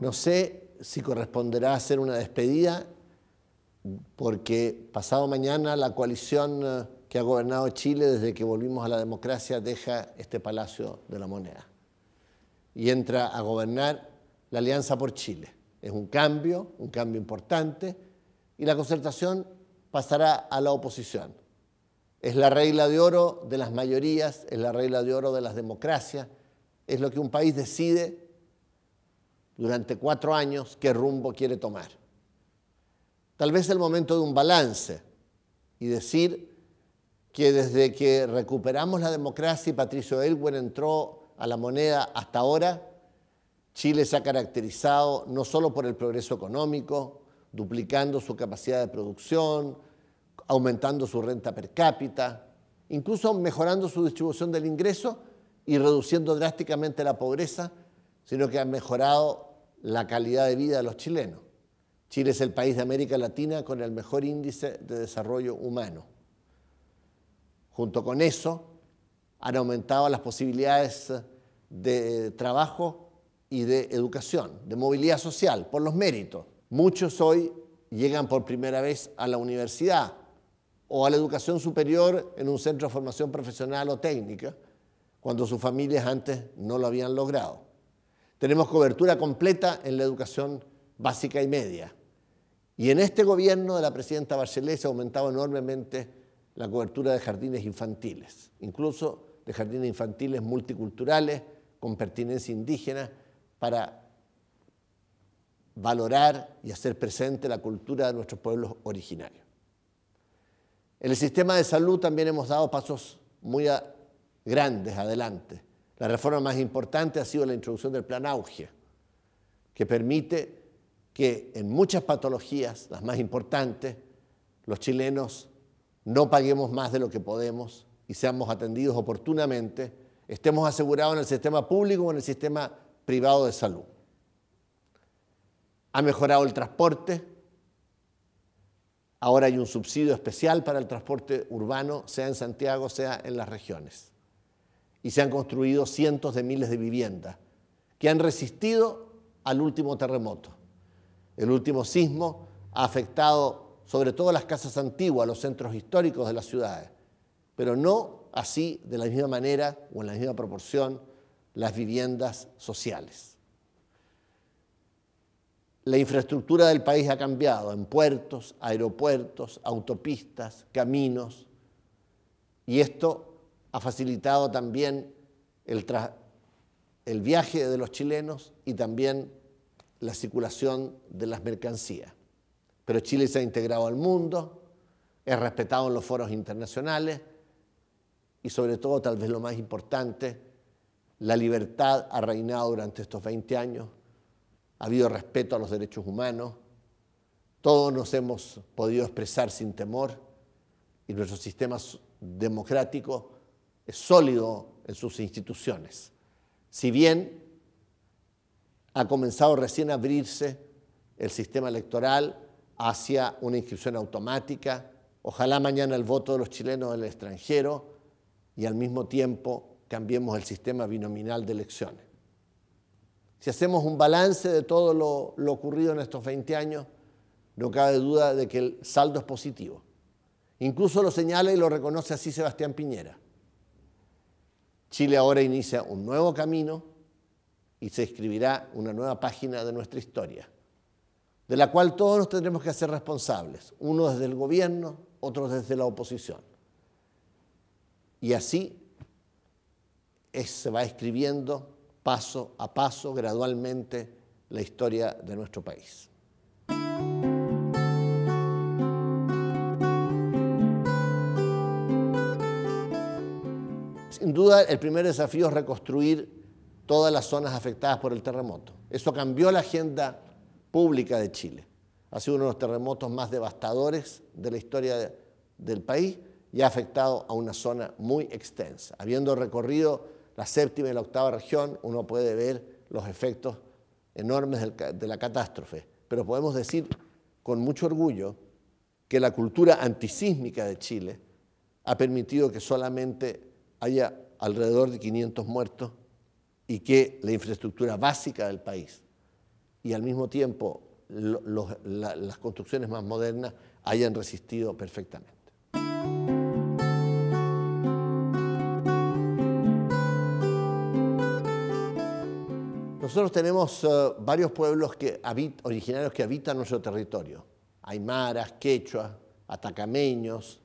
No sé si corresponderá hacer una despedida, porque pasado mañana la coalición eh, que ha gobernado Chile desde que volvimos a la democracia deja este Palacio de la Moneda y entra a gobernar la Alianza por Chile. Es un cambio, un cambio importante, y la concertación pasará a la oposición. Es la regla de oro de las mayorías, es la regla de oro de las democracias, es lo que un país decide durante cuatro años qué rumbo quiere tomar. Tal vez el momento de un balance y decir que desde que recuperamos la democracia y Patricio Elwin entró a la moneda hasta ahora, Chile se ha caracterizado no solo por el progreso económico, duplicando su capacidad de producción, aumentando su renta per cápita, incluso mejorando su distribución del ingreso y reduciendo drásticamente la pobreza, sino que ha mejorado la calidad de vida de los chilenos. Chile es el país de América Latina con el mejor índice de desarrollo humano. Junto con eso, han aumentado las posibilidades de trabajo y de educación, de movilidad social, por los méritos. Muchos hoy llegan por primera vez a la universidad o a la educación superior en un centro de formación profesional o técnica, cuando sus familias antes no lo habían logrado. Tenemos cobertura completa en la educación básica y media. Y en este gobierno de la presidenta Bachelet se ha aumentado enormemente la cobertura de jardines infantiles, incluso de jardines infantiles multiculturales con pertinencia indígena para valorar y hacer presente la cultura de nuestros pueblos originarios. En el sistema de salud también hemos dado pasos muy grandes adelante la reforma más importante ha sido la introducción del plan auge, que permite que en muchas patologías, las más importantes, los chilenos no paguemos más de lo que podemos y seamos atendidos oportunamente, estemos asegurados en el sistema público o en el sistema privado de salud. Ha mejorado el transporte, ahora hay un subsidio especial para el transporte urbano, sea en Santiago, sea en las regiones y se han construido cientos de miles de viviendas que han resistido al último terremoto. El último sismo ha afectado sobre todo las casas antiguas, los centros históricos de las ciudades, pero no así de la misma manera o en la misma proporción las viviendas sociales. La infraestructura del país ha cambiado en puertos, aeropuertos, autopistas, caminos, y esto ha facilitado también el, viaje de los chilenos y también la circulación de las mercancías. Pero Chile se ha integrado al mundo, es respetado en los foros internacionales y sobre todo, tal vez lo más importante, la libertad ha reinado durante estos 20 años, ha habido respeto a los derechos humanos, todos nos hemos podido expresar sin temor y nuestro sistema democrático es sólido en sus instituciones. Si bien ha comenzado recién a abrirse el sistema electoral hacia una inscripción automática, ojalá mañana el voto de los chilenos del extranjero y al mismo tiempo cambiemos el sistema binominal de elecciones. Si hacemos un balance de todo lo, lo ocurrido en estos 20 años, no cabe duda de que el saldo es positivo. Incluso lo señala y lo reconoce así Sebastián Piñera. Chile ahora inicia un nuevo camino y se escribirá una nueva página de nuestra historia, de la cual todos nos tendremos que hacer responsables, unos desde el gobierno, otros desde la oposición. Y así se va escribiendo paso a paso, gradualmente, la historia de nuestro país. sin duda, el primer desafío es reconstruir todas las zonas afectadas por el terremoto. Eso cambió la agenda pública de Chile. Ha sido uno de los terremotos más devastadores de la historia del país y ha afectado a una zona muy extensa. Habiendo recorrido la séptima y la octava región, uno puede ver los efectos enormes de la catástrofe. Pero podemos decir con mucho orgullo que la cultura antisísmica de Chile ha permitido que solamente haya alrededor de 500 muertos y que la infraestructura básica del país y al mismo tiempo las construcciones más modernas hayan resistido perfectamente. Nosotros tenemos eh, varios pueblos que originarios que habitan nuestro territorio. Aymaras, quechuas, atacameños,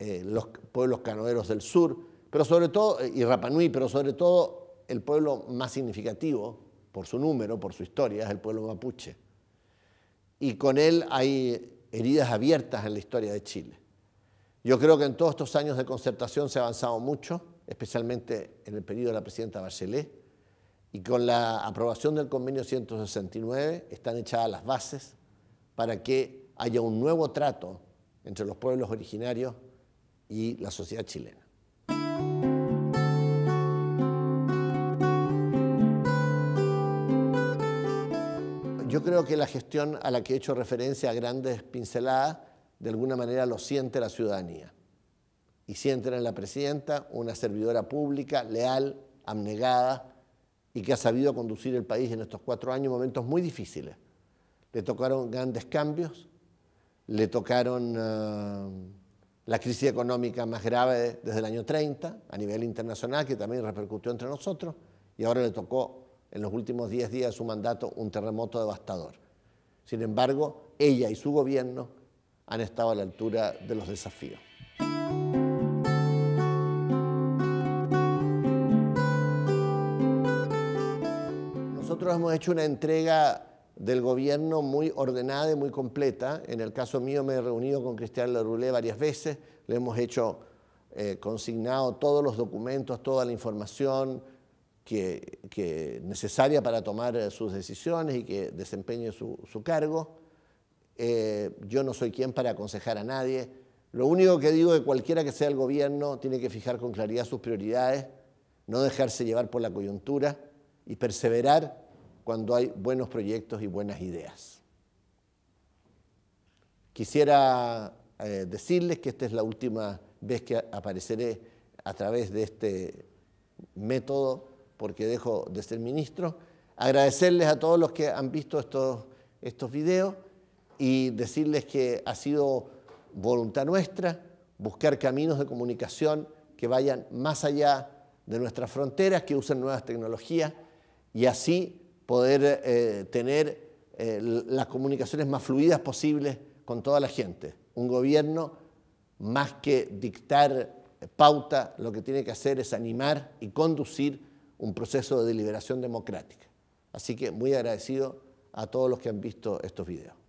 eh, los pueblos canoeros del sur, pero sobre todo, eh, y Rapanui, pero sobre todo el pueblo más significativo por su número, por su historia, es el pueblo mapuche. Y con él hay heridas abiertas en la historia de Chile. Yo creo que en todos estos años de concertación se ha avanzado mucho, especialmente en el periodo de la presidenta Bachelet, y con la aprobación del convenio 169 están echadas las bases para que haya un nuevo trato entre los pueblos originarios y la sociedad chilena. Yo creo que la gestión a la que he hecho referencia a grandes pinceladas, de alguna manera lo siente la ciudadanía. Y sienten en la presidenta una servidora pública, leal, abnegada y que ha sabido conducir el país en estos cuatro años momentos muy difíciles. Le tocaron grandes cambios, le tocaron... Ah, la crisis económica más grave desde el año 30 a nivel internacional, que también repercutió entre nosotros, y ahora le tocó en los últimos 10 días de su mandato un terremoto devastador. Sin embargo, ella y su gobierno han estado a la altura de los desafíos. Nosotros hemos hecho una entrega del gobierno muy ordenada y muy completa. En el caso mío me he reunido con Cristian Larulé varias veces, le hemos hecho eh, consignado todos los documentos, toda la información que, necesaria para tomar eh, sus decisiones y que desempeñe su, cargo. Eh, yo no soy quien para aconsejar a nadie. Lo único que digo es que cualquiera que sea el gobierno tiene que fijar con claridad sus prioridades, no dejarse llevar por la coyuntura y perseverar cuando hay buenos proyectos y buenas ideas. Quisiera eh, decirles que esta es la última vez que apareceré a través de este método porque dejo de ser ministro. Agradecerles a todos los que han visto estos, estos videos y decirles que ha sido voluntad nuestra buscar caminos de comunicación que vayan más allá de nuestras fronteras, que usen nuevas tecnologías y así poder eh, tener eh, las comunicaciones más fluidas posibles con toda la gente. Un gobierno, más que dictar pauta, lo que tiene que hacer es animar y conducir un proceso de deliberación democrática. Así que muy agradecido a todos los que han visto estos videos.